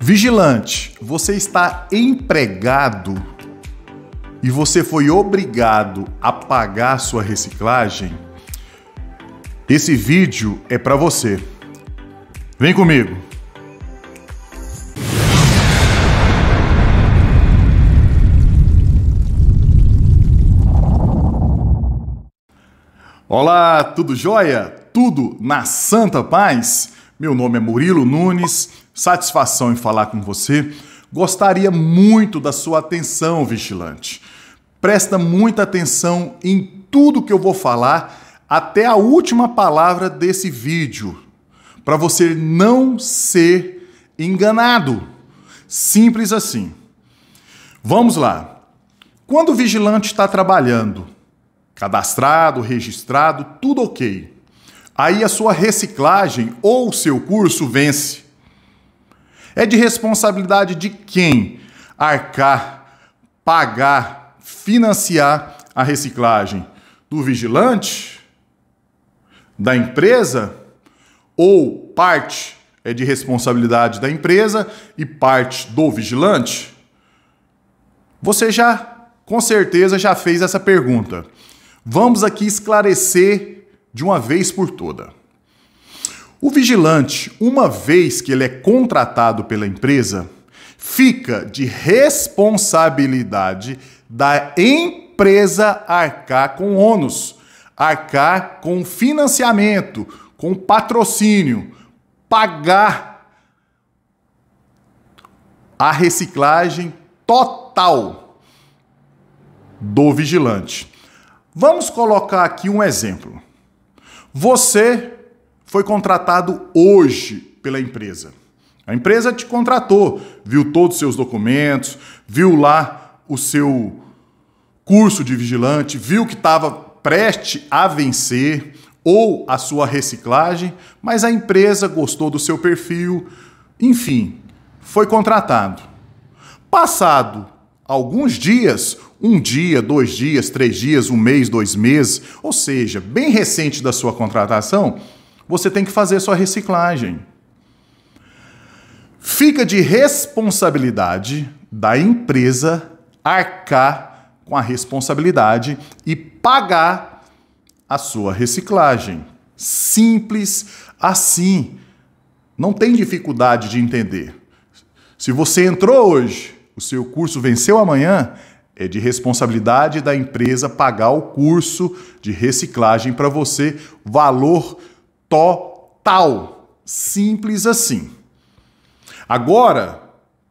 Vigilante, você está empregado e você foi obrigado a pagar sua reciclagem? Esse vídeo é para você. Vem comigo. Olá, tudo jóia? Tudo na santa paz? Meu nome é Murilo Nunes, satisfação em falar com você. Gostaria muito da sua atenção, vigilante. Presta muita atenção em tudo que eu vou falar até a última palavra desse vídeo, para você não ser enganado. Simples assim. Vamos lá. Quando o vigilante está trabalhando, cadastrado, registrado, tudo ok aí a sua reciclagem ou o seu curso vence. É de responsabilidade de quem arcar, pagar, financiar a reciclagem? Do vigilante? Da empresa? Ou parte é de responsabilidade da empresa e parte do vigilante? Você já, com certeza, já fez essa pergunta. Vamos aqui esclarecer de uma vez por toda. O vigilante, uma vez que ele é contratado pela empresa, fica de responsabilidade da empresa arcar com ônus, arcar com financiamento, com patrocínio, pagar a reciclagem total do vigilante. Vamos colocar aqui um exemplo. Você foi contratado hoje pela empresa. A empresa te contratou, viu todos os seus documentos, viu lá o seu curso de vigilante, viu que estava preste a vencer ou a sua reciclagem, mas a empresa gostou do seu perfil, enfim, foi contratado. Passado alguns dias, um dia, dois dias, três dias, um mês, dois meses, ou seja, bem recente da sua contratação, você tem que fazer sua reciclagem. Fica de responsabilidade da empresa arcar com a responsabilidade e pagar a sua reciclagem. Simples assim. Não tem dificuldade de entender. Se você entrou hoje, o seu curso venceu amanhã, é de responsabilidade da empresa pagar o curso de reciclagem para você, valor total. Simples assim. Agora,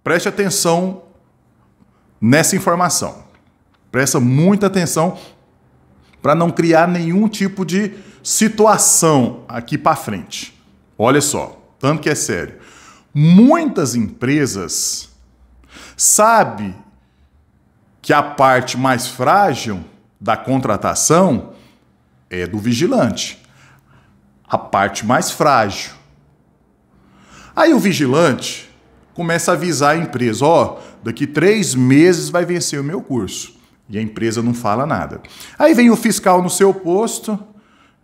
preste atenção nessa informação. Presta muita atenção para não criar nenhum tipo de situação aqui para frente. Olha só, tanto que é sério. Muitas empresas sabe que a parte mais frágil da contratação é do vigilante. A parte mais frágil. Aí o vigilante começa a avisar a empresa: ó, oh, daqui três meses vai vencer o meu curso. E a empresa não fala nada. Aí vem o fiscal no seu posto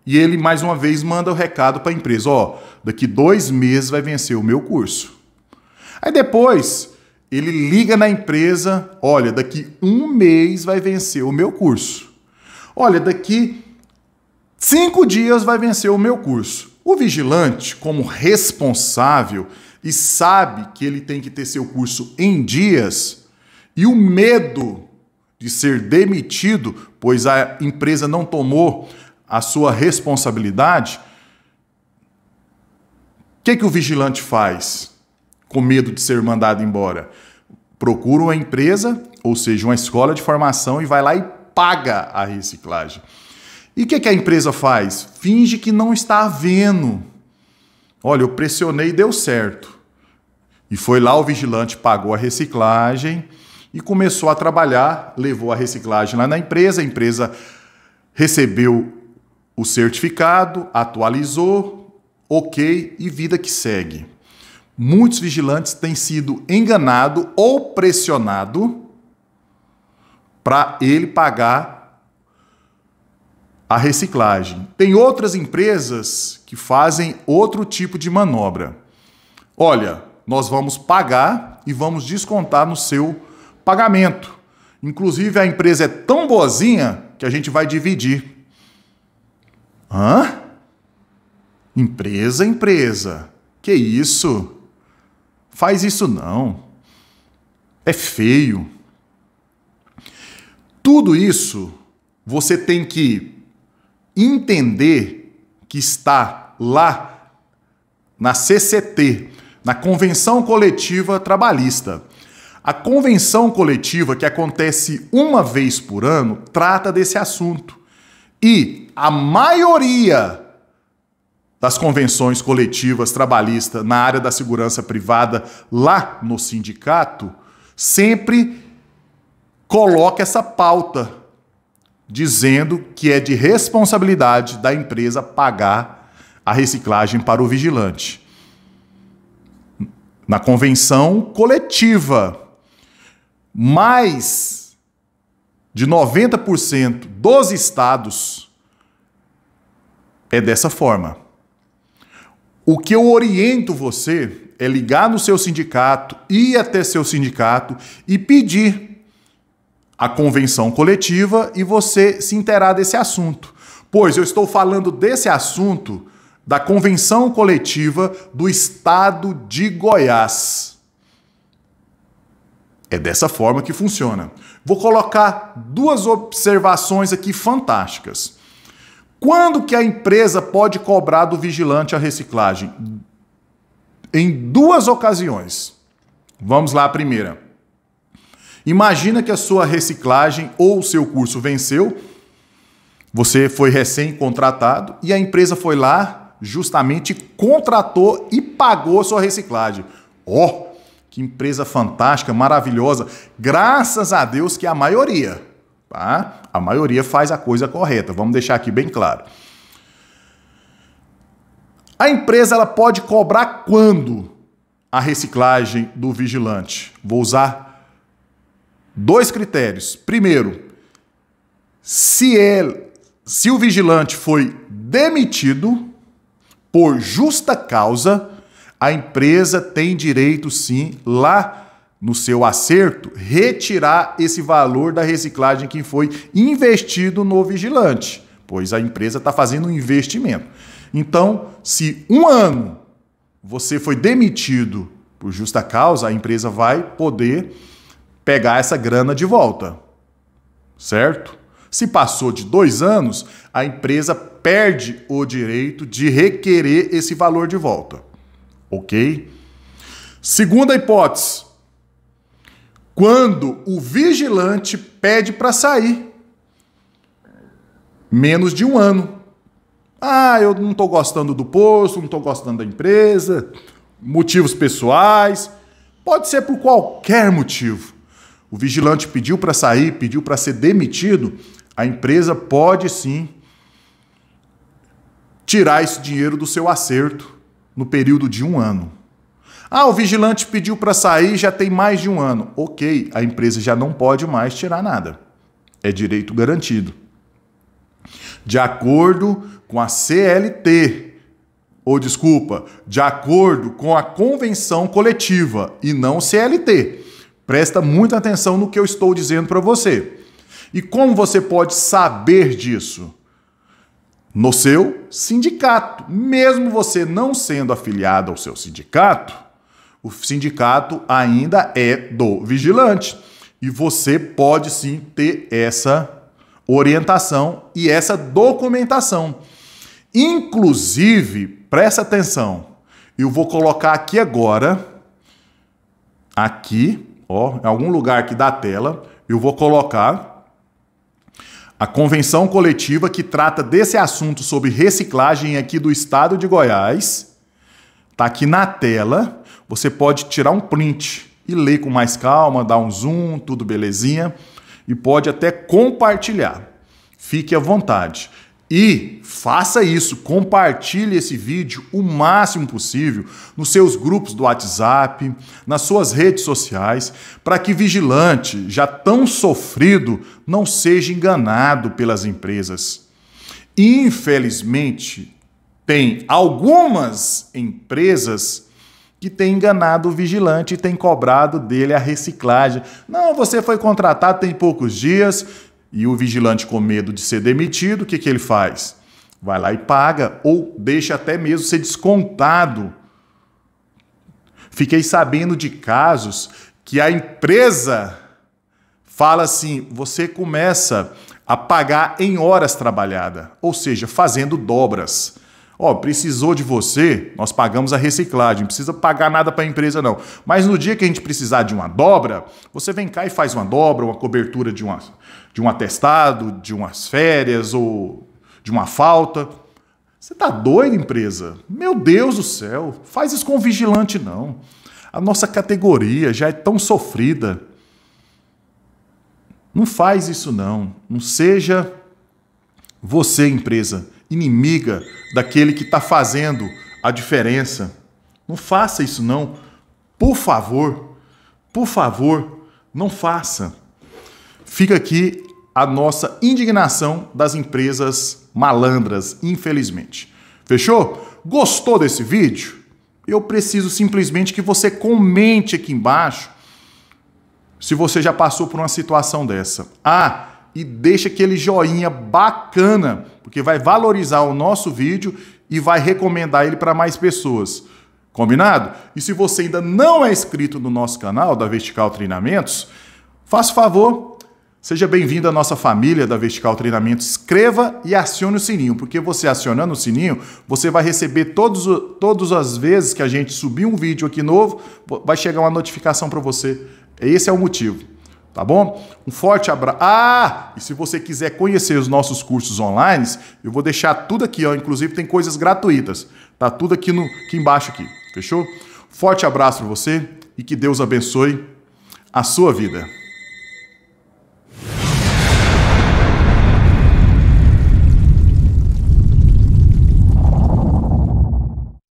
e ele mais uma vez manda o recado para a empresa: ó, oh, daqui dois meses vai vencer o meu curso. Aí depois ele liga na empresa: olha, daqui um mês vai vencer o meu curso. Olha, daqui cinco dias vai vencer o meu curso. O vigilante, como responsável e sabe que ele tem que ter seu curso em dias, e o medo de ser demitido, pois a empresa não tomou a sua responsabilidade, o que, que o vigilante faz? com medo de ser mandado embora? Procura uma empresa, ou seja, uma escola de formação, e vai lá e paga a reciclagem. E o que, é que a empresa faz? Finge que não está vendo. Olha, eu pressionei e deu certo. E foi lá o vigilante, pagou a reciclagem e começou a trabalhar, levou a reciclagem lá na empresa, a empresa recebeu o certificado, atualizou, ok, e vida que segue muitos vigilantes têm sido enganado ou pressionado para ele pagar a reciclagem. Tem outras empresas que fazem outro tipo de manobra. Olha, nós vamos pagar e vamos descontar no seu pagamento. Inclusive a empresa é tão boazinha que a gente vai dividir. Hã? Empresa, empresa. Que isso? Faz isso não. É feio. Tudo isso você tem que entender que está lá na CCT, na Convenção Coletiva Trabalhista. A convenção coletiva que acontece uma vez por ano trata desse assunto. E a maioria das convenções coletivas trabalhistas na área da segurança privada lá no sindicato, sempre coloca essa pauta dizendo que é de responsabilidade da empresa pagar a reciclagem para o vigilante. Na convenção coletiva, mais de 90% dos estados é dessa forma. O que eu oriento você é ligar no seu sindicato, ir até seu sindicato e pedir a convenção coletiva e você se interar desse assunto. Pois eu estou falando desse assunto da convenção coletiva do estado de Goiás. É dessa forma que funciona. Vou colocar duas observações aqui fantásticas. Quando que a empresa pode cobrar do vigilante a reciclagem? Em duas ocasiões. Vamos lá, a primeira. Imagina que a sua reciclagem ou o seu curso venceu, você foi recém-contratado e a empresa foi lá, justamente contratou e pagou a sua reciclagem. Ó, oh, que empresa fantástica, maravilhosa. Graças a Deus que é a maioria Tá? A maioria faz a coisa correta, vamos deixar aqui bem claro. A empresa ela pode cobrar quando a reciclagem do vigilante? Vou usar dois critérios. Primeiro, se, ele, se o vigilante foi demitido por justa causa, a empresa tem direito sim lá no seu acerto, retirar esse valor da reciclagem que foi investido no vigilante, pois a empresa está fazendo um investimento. Então, se um ano você foi demitido por justa causa, a empresa vai poder pegar essa grana de volta, certo? Se passou de dois anos, a empresa perde o direito de requerer esse valor de volta, ok? Segunda hipótese quando o vigilante pede para sair. Menos de um ano. Ah, eu não estou gostando do posto, não estou gostando da empresa, motivos pessoais. Pode ser por qualquer motivo. O vigilante pediu para sair, pediu para ser demitido. A empresa pode sim tirar esse dinheiro do seu acerto no período de um ano. Ah, o vigilante pediu para sair já tem mais de um ano. Ok, a empresa já não pode mais tirar nada. É direito garantido. De acordo com a CLT, ou desculpa, de acordo com a convenção coletiva e não CLT. Presta muita atenção no que eu estou dizendo para você. E como você pode saber disso? No seu sindicato. Mesmo você não sendo afiliado ao seu sindicato, o sindicato ainda é do vigilante. E você pode sim ter essa orientação e essa documentação. Inclusive, presta atenção, eu vou colocar aqui agora, aqui, ó, em algum lugar aqui da tela, eu vou colocar a convenção coletiva que trata desse assunto sobre reciclagem aqui do estado de Goiás. Está aqui na tela. Você pode tirar um print e ler com mais calma, dar um zoom, tudo belezinha, e pode até compartilhar. Fique à vontade. E faça isso, compartilhe esse vídeo o máximo possível nos seus grupos do WhatsApp, nas suas redes sociais, para que vigilante, já tão sofrido, não seja enganado pelas empresas. Infelizmente, tem algumas empresas que tem enganado o vigilante e tem cobrado dele a reciclagem. Não, você foi contratado tem poucos dias e o vigilante com medo de ser demitido, o que, que ele faz? Vai lá e paga ou deixa até mesmo ser descontado. Fiquei sabendo de casos que a empresa fala assim: você começa a pagar em horas trabalhadas, ou seja, fazendo dobras. Ó, precisou de você, nós pagamos a reciclagem, não precisa pagar nada para a empresa não. Mas no dia que a gente precisar de uma dobra, você vem cá e faz uma dobra, uma cobertura de, uma, de um atestado, de umas férias ou de uma falta. Você tá doido, empresa? Meu Deus do céu, faz isso com vigilante não. A nossa categoria já é tão sofrida. Não faz isso não. Não seja você, empresa, inimiga daquele que está fazendo a diferença. Não faça isso, não. Por favor, por favor, não faça. Fica aqui a nossa indignação das empresas malandras, infelizmente. Fechou? Gostou desse vídeo? Eu preciso simplesmente que você comente aqui embaixo se você já passou por uma situação dessa. Ah, e deixa aquele joinha bacana, porque vai valorizar o nosso vídeo e vai recomendar ele para mais pessoas. Combinado? E se você ainda não é inscrito no nosso canal da Vertical Treinamentos, faça favor, seja bem-vindo à nossa família da Vertical Treinamentos. inscreva e acione o sininho, porque você acionando o sininho, você vai receber todos, todas as vezes que a gente subir um vídeo aqui novo, vai chegar uma notificação para você. Esse é o motivo. Tá bom? Um forte abraço. Ah! E se você quiser conhecer os nossos cursos online, eu vou deixar tudo aqui, ó. Inclusive tem coisas gratuitas. Tá tudo aqui, no, aqui embaixo aqui. Fechou? Forte abraço para você e que Deus abençoe a sua vida.